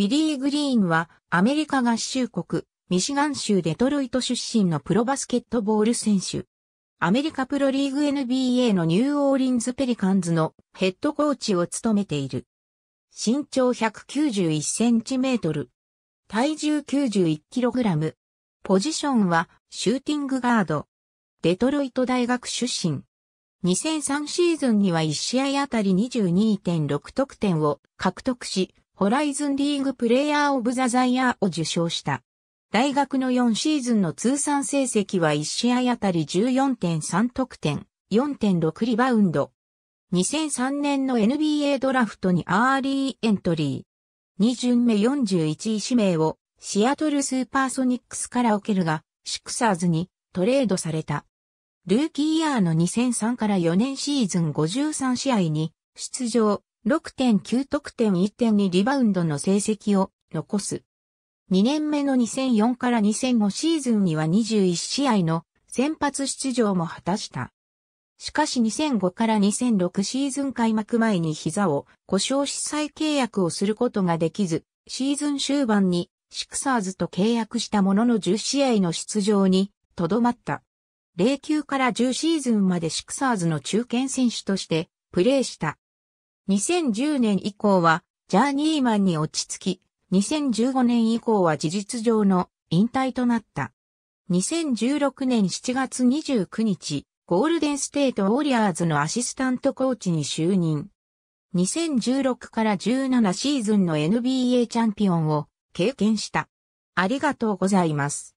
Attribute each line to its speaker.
Speaker 1: ビリー・グリーンはアメリカ合衆国、ミシガン州デトロイト出身のプロ
Speaker 2: バスケットボール選手。アメリカプロリーグ NBA のニューオーリンズ・ペリカンズのヘッドコーチを務めている。身長191センチメートル。体重91キログラム。ポジションはシューティングガード。デトロイト大学出身。2003シーズンには1試合あたり22.6得点を獲得し、ホライズンリーグプレイヤーオブザザイヤーを受賞した。大学の4シーズンの通算成績は1試合あたり14.3得点、4.6リバウンド。2003年の NBA ドラフトにアーリーエントリー。2巡目41位指名をシアトルスーパーソニックスから受けるが、シクサーズにトレードされた。ルーキーイヤーの2003から4年シーズン53試合に出場、6.9得点1.2リバウンドの成績を残す。2年目の2004から2005シーズンには21試合の先発出場も果たした。しかし2005から2006シーズン開幕前に膝を故障し再契約をすることができず、シーズン終盤にシクサーズと契約したものの10試合の出場にとどまった。09から10シーズンまでシクサーズの中堅選手としてプレーした。2010年以降はジャーニーマンに落ち着き、2015年以降は事実上の引退となった。2016年7月29日、ゴールデンステートウォリアーズのアシスタントコーチに就任。2016から17シーズンの NBA チャンピオ
Speaker 1: ンを経験した。ありがとうございます。